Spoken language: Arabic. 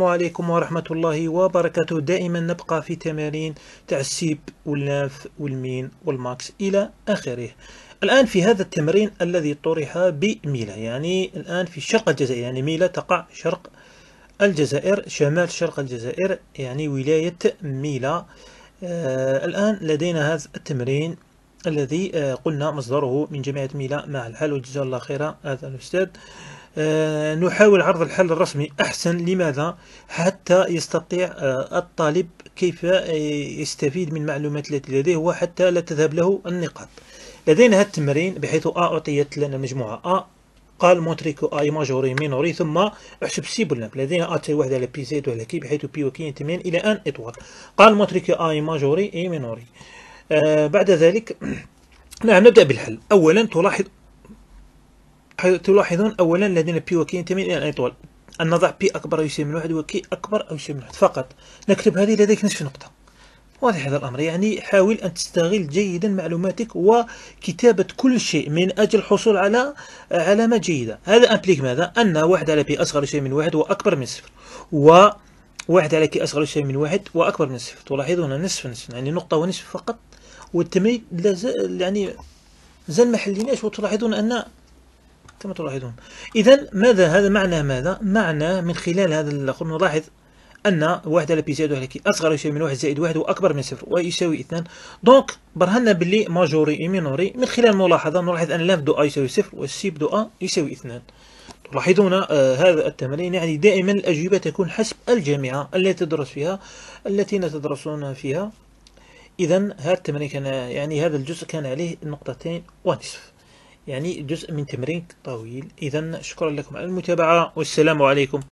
السلام عليكم ورحمة الله وبركاته دائما نبقى في تمارين تاع السيب والناف والمين والماكس إلى آخره الآن في هذا التمرين الذي طرح بميلا يعني الآن في شرق الجزائر يعني ميلا تقع شرق الجزائر شمال شرق الجزائر يعني ولاية ميلا آه الآن لدينا هذا التمرين الذي آه، قلنا مصدره من جامعة ميلا مع الحل وجزاه الله خيرا هذا الأستاذ آه، نحاول عرض الحل الرسمي أحسن لماذا؟ حتى يستطيع آه، الطالب كيف يستفيد من المعلومات التي لديه وحتى لا تذهب له النقاط لدينا هذا التمرين بحيث أ أعطيت لنا مجموعة أ قال مونتريكو اي ماجوري مينوري ثم احسب سي بولنب لدينا اتي واحد على بي زيد وعلى كي بحيث بي وكي تمين الى ان اطوال قال مونتريكو اي ماجوري اي مينوري آه، بعد ذلك نعم نبدأ بالحل أولا تلاحظ تلاحظون أولا لدينا بي وكي ينتمي إلى اي طول أن نضع بي أكبر أو يساوي من واحد وكي أكبر أو يساوي من واحد فقط نكتب هذه لديك نصف نقطة واضح هذا الأمر يعني حاول أن تستغل جيدا معلوماتك وكتابة كل شيء من أجل الحصول على علامة جيدة هذا أمبليك ماذا؟ أن واحد على بي أصغر يساوي من واحد وأكبر من صفر و واحد على أصغر شيء من واحد وأكبر من صفر تلاحظون نصف نصف يعني نقطة ونصف فقط والتمييز لا زال يعني زال ما حليناش وتلاحظون أن كما تلاحظون إذا ماذا هذا معنى ماذا؟ معنى من خلال هذا نلاحظ أن واحد على بي زائد واحد على أصغر شيء من واحد زائد واحد وأكبر من صفر ويساوي اثنان دونك برهنا باللي ماجوري اي مينوري من خلال ملاحظة نلاحظ أن لام دو أ يساوي صفر والسيب دو أ يساوي اثنان تلاحظون آه، هذا التمرين يعني دائما الأجوبة تكون حسب الجامعة التي تدرس فيها التي تدرسون فيها إذا هذا التمرين كان يعني هذا الجزء كان عليه نقطتين ونصف يعني جزء من تمرين طويل إذا شكرا لكم على المتابعة والسلام عليكم